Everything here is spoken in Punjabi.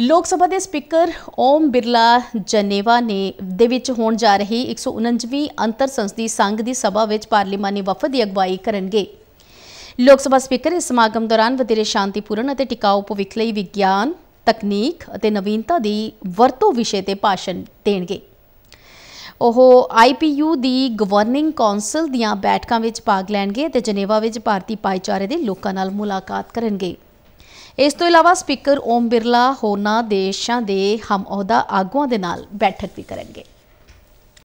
ਲੋਕ ਸਭਾ ਦੇ ਸਪੀਕਰ ਓਮ ਬਿਰਲਾ ਜਨੇਵਾ ਨੇ ਦੇ ਵਿੱਚ ਹੋਣ ਜਾ ਰਹੀ 149ਵੀਂ ਅੰਤਰ ਸੰਸਦੀ ਸੰਘ ਦੀ ਸਭਾ ਵਿੱਚ ਪਾਰਲੀਮਾਨੀ ਵਫਦ ਦੀ ਅਗਵਾਈ ਕਰਨਗੇ ਲੋਕ ਸਭਾ ਸਪੀਕਰ ਇਸ ਸਮਾਗਮ ਦੌਰਾਨ ਵਧੇਰੇ ਸ਼ਾਂਤੀਪੂਰਨ ਅਤੇ ਟਿਕਾਊ ਭਵਿੱਖ ਲਈ ਵਿਗਿਆਨ ਤਕਨੀਕ ਅਤੇ ਨਵੀਨਤਾ ਦੀ ਵਰਤੋਂ ਵਿਸ਼ੇ ਤੇ ਭਾਸ਼ਣ ਦੇਣਗੇ ਉਹ ਆਈਪੀਯੂ ਦੀ ਗਵਰਨਿੰਗ ਕੌਂਸਲ ਦੀਆਂ ਬੈਠਕਾਂ ਵਿੱਚ ਭਾਗ ਲੈਣਗੇ ਤੇ ਜਨੇਵਾ ਵਿੱਚ ਭਾਰਤੀ ਪਾਈਚਾਰੇ ਦੇ ਲੋਕਾਂ ਨਾਲ ਮੁਲਾਕਾਤ ਕਰਨਗੇ ਇਸ ਤੋਂ ਇਲਾਵਾ ਸਪੀਕਰ ਓਮ ਬਿਰਲਾ ਹੋਰਨਾਂ ਦੇਸ਼ਾਂ ਦੇ ਹਮ ਅਹੁਦਾ ਆਗੂਆਂ ਦੇ ਨਾਲ ਬੈਠਕ ਵੀ ਕਰਨਗੇ